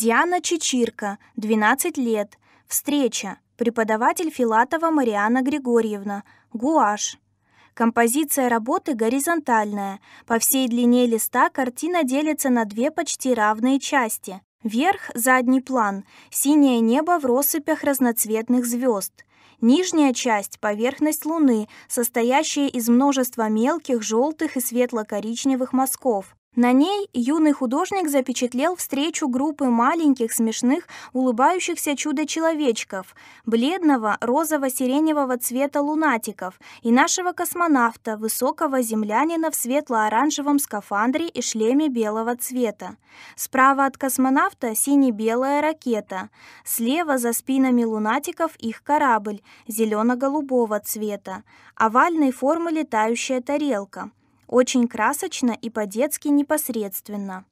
Диана Чечирка, 12 лет. Встреча. Преподаватель Филатова Мариана Григорьевна. Гуашь. Композиция работы горизонтальная. По всей длине листа картина делится на две почти равные части. Верх – задний план, синее небо в россыпях разноцветных звезд. Нижняя часть – поверхность Луны, состоящая из множества мелких, желтых и светло-коричневых мазков. На ней юный художник запечатлел встречу группы маленьких, смешных, улыбающихся чудо-человечков, бледного, розово-сиреневого цвета лунатиков и нашего космонавта, высокого землянина в светло-оранжевом скафандре и шлеме белого цвета. Справа от космонавта сине-белая ракета, слева за спинами лунатиков их корабль зелено-голубого цвета, овальной формы летающая тарелка. Очень красочно и по-детски непосредственно.